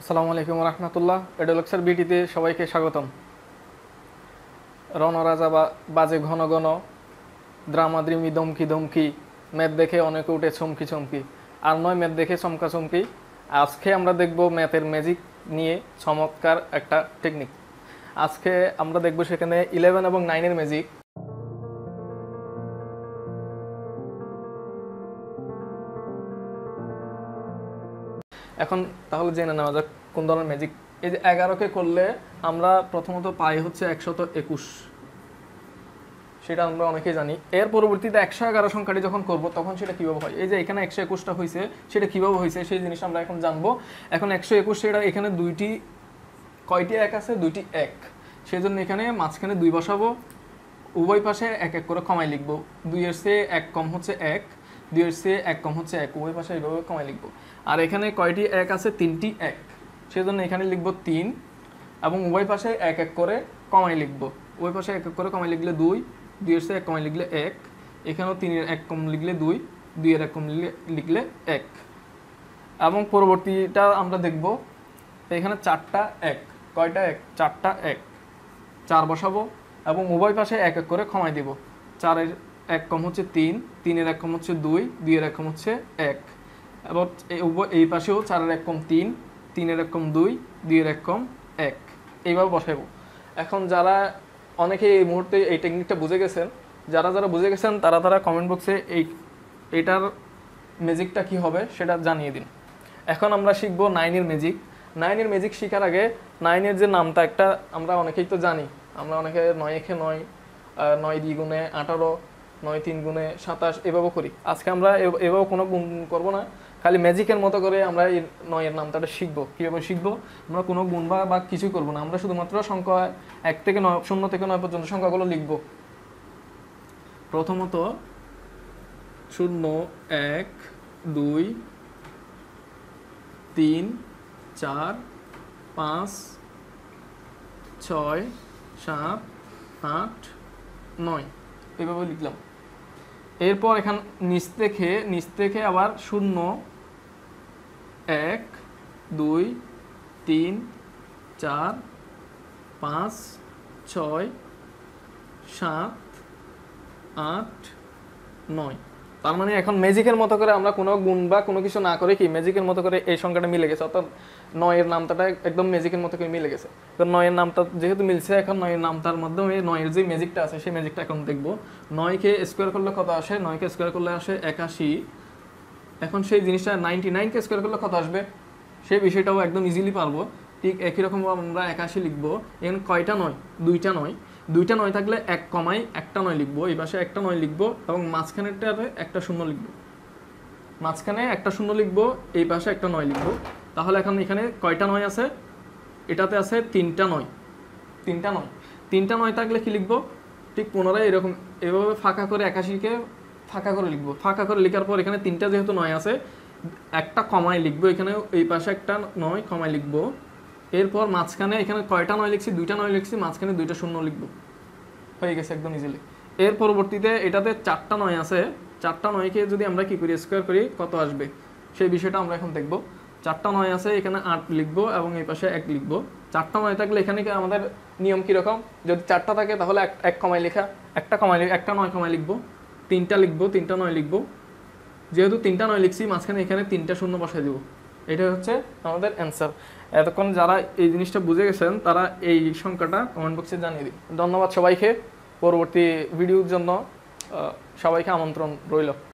আসসালামু আলাইকুম রহমতুল্লাহ এডোলেক্সার বিটিতে সবাইকে স্বাগতম রণরাজা বা বাজে ঘন ঘন দ্রামাদ্রিমি দমকি ধমকি ম্যাথ দেখে অনেকে উঠে চমকি চমকি আর নয় ম্যাথ দেখে চমকা চমকি আজকে আমরা দেখব ম্যাথের ম্যাজিক নিয়ে চমৎকার একটা টেকনিক আজকে আমরা দেখব সেখানে ইলেভেন এবং নাইনের ম্যাজিক এখন তাহলে জেনে নেওয়া যাক কোন ধরনের ম্যাজিক এই যে এগারোকে করলে আমরা প্রথমত পাই হচ্ছে একশত একুশ সেটা আমরা অনেকেই জানি এর পরবর্তীতে একশো এগারো সংখ্যাটি যখন করব তখন সেটা কীভাবে হয় এই যে এখানে একশো একুশটা হয়েছে সেটা কীভাবে হয়েছে সেই জিনিসটা আমরা এখন জানবো এখন একশো একুশ সেটা এখানে দুইটি কয়টি এক আছে দুইটি এক সেই জন্য এখানে মাঝখানে দুই বসাবো উভয় পাশে এক এক করে কমাই লিখবো দুইয়ের চেয়ে এক কম হচ্ছে এক দিয়েছে এক কম হচ্ছে এক উভয় পাশে এভাবে কমাই লিখবো আর এখানে কয়টি এক আছে তিনটি এক সেজন্য এখানে লিখবো তিন এবং উভয় পাশে এক এক করে কমাই লিখবো উভয় পাশে এক এক করে কমাই লিখলে দুই দুইয়ের এক কমাই লিখলে এক এখানেও তিনের এক কম লিখলে দুই দুইয়ের এক কম লিখলে এক এবং পরবর্তীটা আমরা দেখব এখানে চারটা এক কয়টা এক চারটা এক চার বসাবো এবং উভয় পাশে এক এক করে ক্ষমায় দিব চারের এক কম হচ্ছে তিন তিনের এক কম হচ্ছে দুই দুইয়ের এক কম হচ্ছে এক এবং এই পাশেও চারের এক কম তিন তিনের এক কম দুই দুইয়ের এক কম এক এইভাবে বসাইব এখন যারা অনেকে এই মুহূর্তে এই টেকনিকটা বুঝে গেছেন যারা যারা বুঝে গেছেন তারা তারা কমেন্ট বক্সে এই এটার ম্যাজিকটা কি হবে সেটা জানিয়ে দিন এখন আমরা শিখবো নাইনের ম্যাজিক নাইনের ম্যাজিক শেখার আগে নাইনের যে নামটা একটা আমরা অনেকেই তো জানি আমরা অনেকে নয় একে নয় নয় দ্বিগুণে আঠারো নয় তিন গুণে সাতাশ এভাবে করি আজকে আমরা এভাবে কোনো গুণ করব না খালি ম্যাজিকের মতো করে আমরা এই নয়ের নামটা শিখবো কীভাবে শিখবো আমরা কোনো গুণ বা বা কিছুই করবো না আমরা শুধুমাত্র সংখ্যা এক থেকে নয় শূন্য থেকে নয় পর্যন্ত সংখ্যাগুলো লিখব প্রথমত শূন্য এক দুই তিন চার পাঁচ ছয় সাত আট নয় এভাবে লিখলাম এরপর এখান নিচ থেকে নিচ থেকে আবার শূন্য এক দুই তিন চার পাঁচ ছয় সাত আট নয় তার মানে এখন ম্যাজিকের মতো করে আমরা কোনো গুণ বা কোনো কিছু না করে কি ম্যাজিকের মতো করে এই সংখ্যাটা মিলে গেছে অর্থাৎ নয়ের নামটাটা একদম ম্যাজিকের মতো করে মিলে গেছে তো নয়ের নামটা যেহেতু মিলছে এখন নয়ের নামটার মাধ্যমে নয়ের যে ম্যাজিকটা আছে সেই ম্যাজিকটা এখন দেখবো নয়কে স্কোয়ার করলে কত আসে নয়কে স্কোয়ার করলে আসে একাশি এখন সেই জিনিসটা নাইনটি নাইনকে স্কোয়ার করলে কত আসবে সেই বিষয়টাও একদম ইজিলি পারবো ঠিক একই রকম আমরা একাশি লিখবো এখন কয়টা নয় দুইটা নয় দুইটা নয় থাকলে এক কমাই একটা নয় লিখবো এই পাশে একটা নয় লিখবো এবং মাঝখানেরটাতে একটা শূন্য লিখবো মাঝখানে একটা শূন্য লিখবো এই পাশে একটা নয় লিখবো তাহলে এখন এখানে কয়টা নয় আছে এটাতে আছে তিনটা নয় তিনটা নয় তিনটা নয় থাকলে কি লিখবো ঠিক পুনরায় এরকম এভাবে ফাঁকা করে একাশিকে ফাঁকা করে লিখবো ফাঁকা করে লেখার পর এখানে তিনটা যেহেতু নয় আছে একটা কমায় লিখবো এখানে এই পাশে একটা নয় কমায় লিখবো এরপর মাঝখানে এখানে কয়টা নয় লিখছি দুইটা নয় লিখছি মাঝখানে দুইটা শূন্য লিখবো হয়ে গেছে একদম ইজিলি এর পরবর্তীতে এটাতে চারটা নয় আছে চারটা নয়কে যদি আমরা কী করি স্কোয়ার করি কত আসবে সেই বিষয়টা আমরা এখন দেখব চারটা নয় আছে এখানে আট লিখব এবং এই পাশে এক লিখব চারটা নয় থাকলে এখানে আমাদের নিয়ম কীরকম যদি চারটা থাকে তাহলে এক এক কমায় লেখা একটা কমায় একটা নয় কমায় লিখব তিনটা লিখব তিনটা নয় লিখব যেহেতু তিনটা নয় লিখছি মাঝখানে এখানে তিনটা শূন্য বসায় দেবো এটা হচ্ছে আমাদের অ্যান্সার এতক্ষণ যারা এই জিনিসটা বুঝে গেছেন তারা এই সংখ্যাটা কমেন্ট বক্সে জানিয়ে দিন ধন্যবাদ সবাইকে পরবর্তী ভিডিওর জন্য সবাইকে আমন্ত্রণ রইল